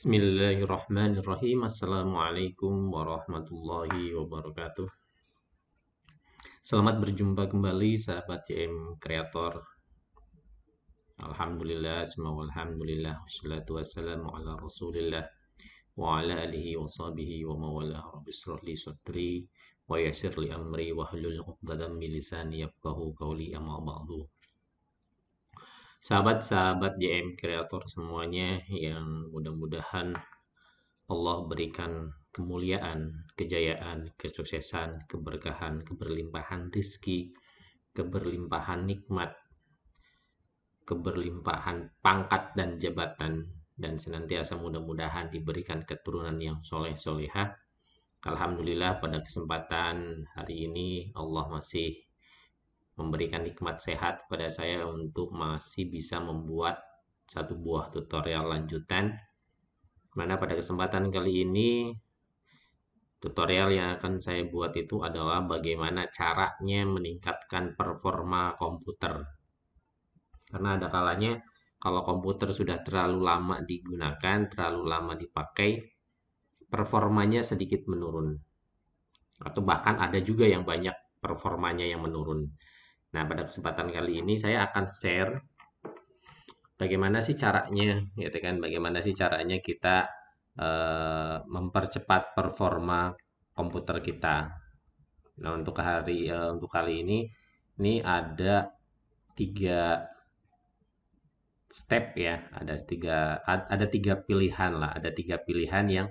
Bismillahirrahmanirrahim. Assalamualaikum warahmatullahi wabarakatuh. Selamat berjumpa kembali sahabat JM Kreator. Alhamdulillah, semua alhamdulillah. Wassalatu wassalamu ala rasulillah wa ala alihi wa sahbihi wa mawalah. Rabbi li sadri wa yasir amri wa hlul uqdadam milisani yafqahu qawli amma ba'du sahabat-sahabat JM Creator semuanya yang mudah-mudahan Allah berikan kemuliaan, kejayaan, kesuksesan, keberkahan, keberlimpahan rizki, keberlimpahan nikmat, keberlimpahan pangkat dan jabatan, dan senantiasa mudah-mudahan diberikan keturunan yang soleh-solehah. Alhamdulillah pada kesempatan hari ini Allah masih memberikan nikmat sehat kepada saya untuk masih bisa membuat satu buah tutorial lanjutan. Mana pada kesempatan kali ini tutorial yang akan saya buat itu adalah bagaimana caranya meningkatkan performa komputer. Karena ada kalanya kalau komputer sudah terlalu lama digunakan, terlalu lama dipakai, performanya sedikit menurun. Atau bahkan ada juga yang banyak performanya yang menurun. Nah, pada kesempatan kali ini saya akan share bagaimana sih caranya, ya kan? Bagaimana sih caranya kita e, mempercepat performa komputer kita. Nah, untuk hari e, untuk kali ini ini ada tiga step ya, ada tiga ada tiga pilihan lah, ada tiga pilihan yang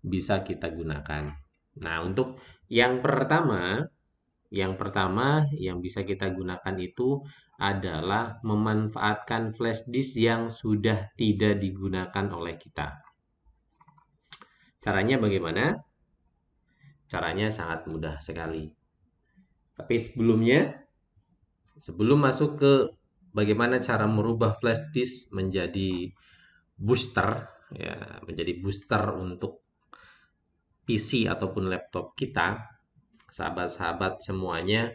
bisa kita gunakan. Nah, untuk yang pertama yang pertama yang bisa kita gunakan itu adalah memanfaatkan flash disk yang sudah tidak digunakan oleh kita. Caranya bagaimana? Caranya sangat mudah sekali. Tapi sebelumnya, sebelum masuk ke bagaimana cara merubah flash disk menjadi booster, ya, menjadi booster untuk PC ataupun laptop kita, sahabat-sahabat semuanya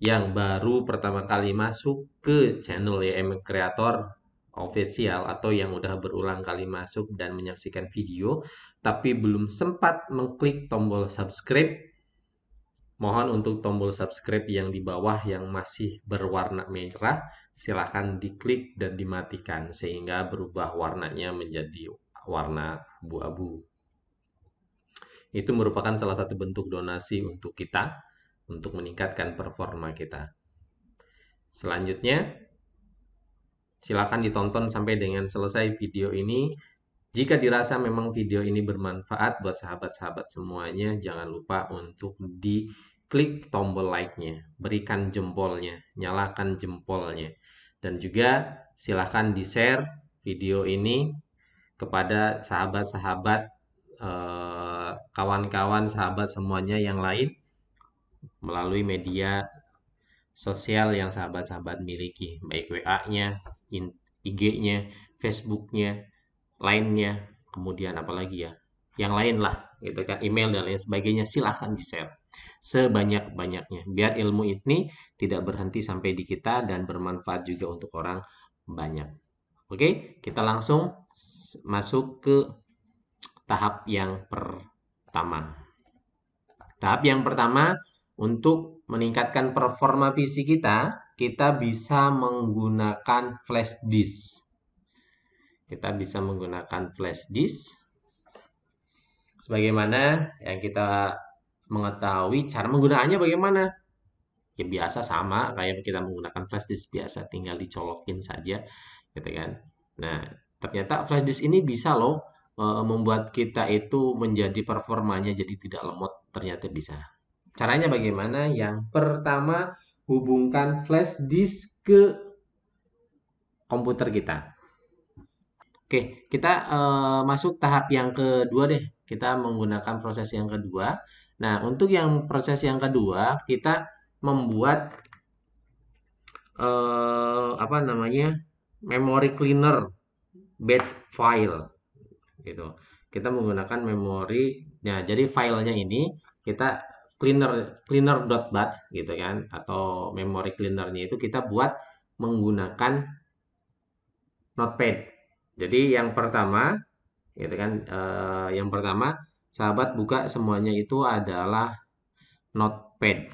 yang baru pertama kali masuk ke channel YM e Creator official atau yang udah berulang kali masuk dan menyaksikan video tapi belum sempat mengklik tombol subscribe mohon untuk tombol subscribe yang di bawah yang masih berwarna merah silahkan diklik dan dimatikan sehingga berubah warnanya menjadi warna abu-abu itu merupakan salah satu bentuk donasi untuk kita untuk meningkatkan performa kita. Selanjutnya, silakan ditonton sampai dengan selesai video ini. Jika dirasa memang video ini bermanfaat buat sahabat-sahabat semuanya, jangan lupa untuk di klik tombol like-nya, berikan jempolnya, nyalakan jempolnya. Dan juga silakan di-share video ini kepada sahabat-sahabat Eh, kawan-kawan, sahabat semuanya yang lain melalui media sosial yang sahabat-sahabat miliki, baik WA-nya, IG-nya, Facebook-nya, lainnya, kemudian apalagi ya, yang lain lah, gitu kan, email dan lain sebagainya, silahkan di-share sebanyak-banyaknya. Biar ilmu ini tidak berhenti sampai di kita dan bermanfaat juga untuk orang banyak. Oke, kita langsung masuk ke tahap yang pertama. Tahap yang pertama untuk meningkatkan performa PC kita, kita bisa menggunakan flash disk. Kita bisa menggunakan flash disk. Sebagaimana yang kita mengetahui cara menggunakannya bagaimana? Ya biasa sama kayak kita menggunakan flash disk biasa, tinggal dicolokin saja, gitu kan. Nah, ternyata flash disk ini bisa loh Eh, membuat kita itu menjadi performanya jadi tidak lemot ternyata bisa. Caranya bagaimana? Yang pertama hubungkan flash disk ke komputer kita. Oke, kita uh, masuk tahap yang kedua deh. Kita menggunakan proses yang kedua. Nah, untuk yang proses yang kedua, kita membuat uh, apa namanya? memory cleaner batch file gitu. Kita menggunakan memori. Nah, jadi filenya ini kita cleaner cleaner.bat gitu kan atau memori cleanernya itu kita buat menggunakan notepad. Jadi yang pertama gitu kan eh, yang pertama sahabat buka semuanya itu adalah notepad.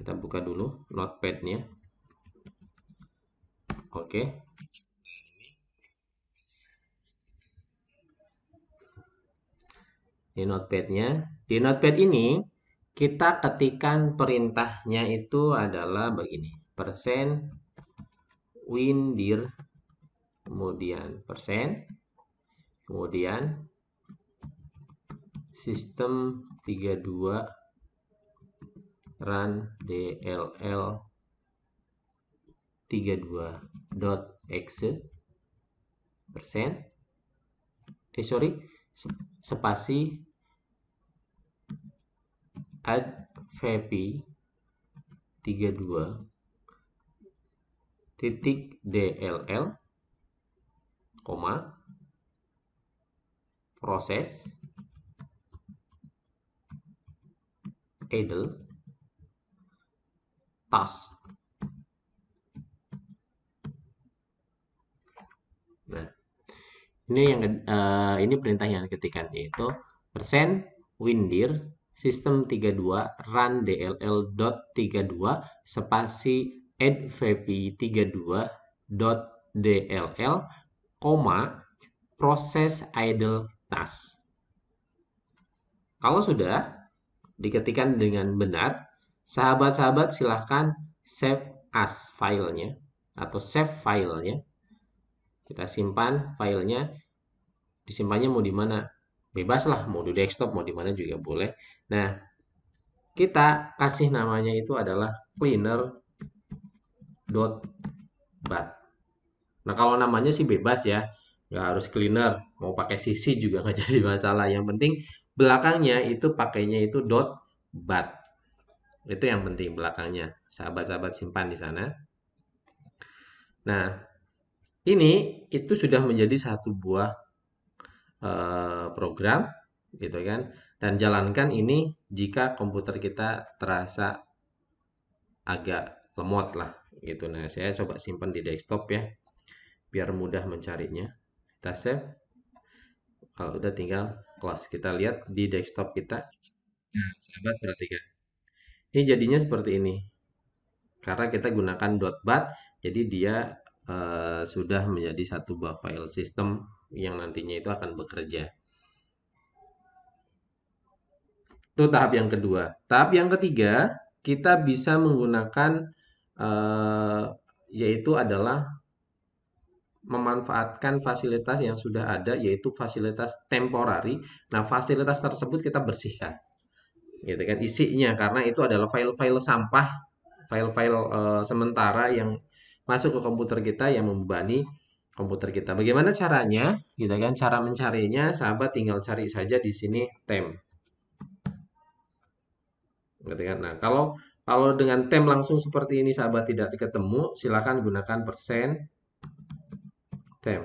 Kita buka dulu notepadnya. Oke. di notepadnya. Di notepad ini kita ketikan perintahnya itu adalah begini. Persen windir kemudian persen kemudian sistem 32 run dll 32.exe persen eh sorry spasi add vp 32 titik dll koma proses idle task Ini yang uh, ini perintah yang diketikkan yaitu persen windir sistem 32 run dll.32 spasi advp 32 dll, koma proses idle task. Kalau sudah diketikkan dengan benar, sahabat-sahabat silahkan save as filenya atau save filenya. Kita simpan filenya disimpannya mau di mana bebas lah mau di desktop mau di mana juga boleh nah kita kasih namanya itu adalah cleaner dot bat nah kalau namanya sih bebas ya nggak harus cleaner mau pakai sisi juga nggak jadi masalah yang penting belakangnya itu pakainya itu dot bat itu yang penting belakangnya sahabat-sahabat simpan di sana nah ini itu sudah menjadi satu buah Eh, program gitu kan dan jalankan ini jika komputer kita terasa agak lemot lah gitu nah saya coba simpan di desktop ya biar mudah mencarinya kita save kalau udah tinggal close kita lihat di desktop kita nah sahabat perhatikan ini jadinya seperti ini karena kita gunakan .bat jadi dia eh, sudah menjadi satu buah file system yang nantinya itu akan bekerja. Itu tahap yang kedua. Tahap yang ketiga, kita bisa menggunakan eh, yaitu adalah memanfaatkan fasilitas yang sudah ada yaitu fasilitas temporari. Nah, fasilitas tersebut kita bersihkan. Gitu kan isinya karena itu adalah file-file sampah, file-file eh, sementara yang masuk ke komputer kita yang membebani komputer kita. Bagaimana caranya? Gitu kan? Cara mencarinya, sahabat tinggal cari saja di sini tem. Gitu kan? Nah, kalau kalau dengan tem langsung seperti ini sahabat tidak ketemu, silakan gunakan persen tem.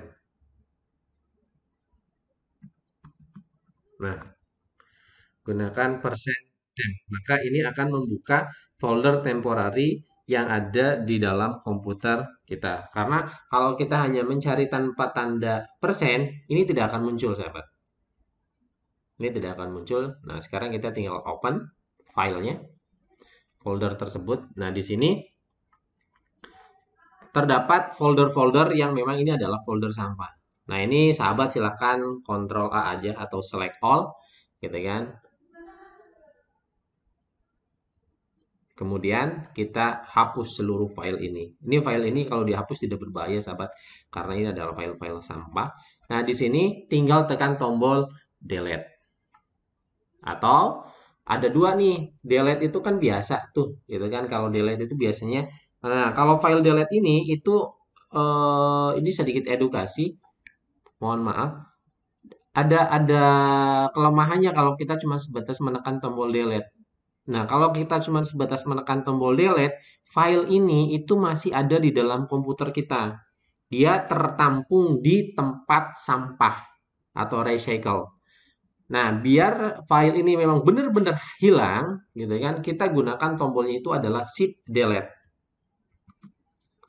Nah, gunakan persen tem. Maka ini akan membuka folder temporary yang ada di dalam komputer kita. Karena kalau kita hanya mencari tanpa tanda persen, ini tidak akan muncul, sahabat. Ini tidak akan muncul. Nah, sekarang kita tinggal open filenya, folder tersebut. Nah, di sini terdapat folder-folder yang memang ini adalah folder sampah. Nah, ini sahabat silahkan kontrol A aja atau select all, gitu kan. Kemudian kita hapus seluruh file ini. Ini file ini kalau dihapus tidak berbahaya sahabat karena ini adalah file-file sampah. Nah, di sini tinggal tekan tombol delete. Atau ada dua nih, delete itu kan biasa tuh, gitu kan. Kalau delete itu biasanya nah, kalau file delete ini itu eh, ini sedikit edukasi. Mohon maaf. Ada ada kelemahannya kalau kita cuma sebatas menekan tombol delete Nah, kalau kita cuma sebatas menekan tombol delete, file ini itu masih ada di dalam komputer kita. Dia tertampung di tempat sampah atau recycle. Nah, biar file ini memang benar-benar hilang, gitu kan, kita gunakan tombolnya itu adalah shift delete.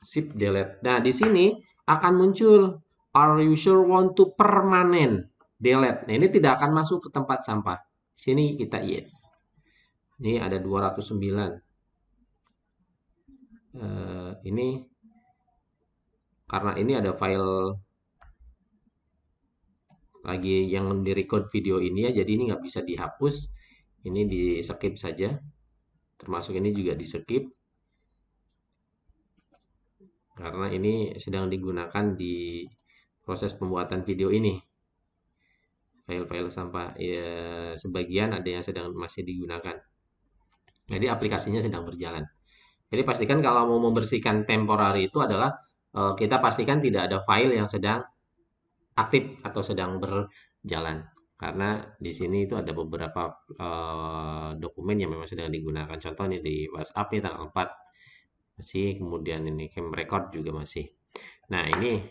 Shift delete. Nah, di sini akan muncul are you sure want to permanent delete. Nah, ini tidak akan masuk ke tempat sampah. Sini kita yes. Ini ada 209. Uh, eh, ini karena ini ada file lagi yang direcord video ini ya, jadi ini nggak bisa dihapus. Ini di skip saja. Termasuk ini juga di skip. Karena ini sedang digunakan di proses pembuatan video ini file-file sampah ya, sebagian ada yang sedang masih digunakan. Jadi aplikasinya sedang berjalan. Jadi pastikan kalau mau membersihkan temporary itu adalah eh, kita pastikan tidak ada file yang sedang aktif atau sedang berjalan. Karena di sini itu ada beberapa eh, dokumen yang memang sedang digunakan. Contohnya di WhatsApp ini tanggal 4 masih, kemudian ini cam record juga masih. Nah ini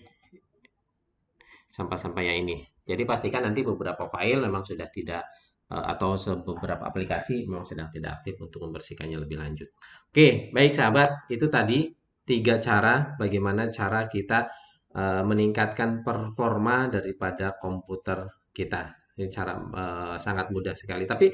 sampah-sampah yang ini. Jadi pastikan nanti beberapa file memang sudah tidak Eh, atau beberapa aplikasi memang sedang tidak aktif untuk membersihkannya lebih lanjut. Oke, baik sahabat, itu tadi tiga cara bagaimana cara kita eh, meningkatkan performa daripada komputer kita. Ini cara eh, sangat mudah sekali. Tapi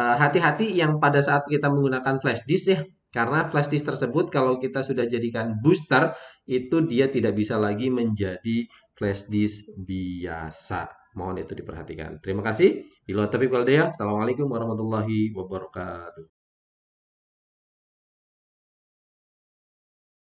hati-hati yang pada saat kita menggunakan flash disk ya, karena flash disk tersebut kalau kita sudah jadikan booster itu dia tidak bisa lagi menjadi flash disk biasa. Mohon itu diperhatikan. Terima kasih. Bila kalau dia, Assalamualaikum warahmatullahi wabarakatuh.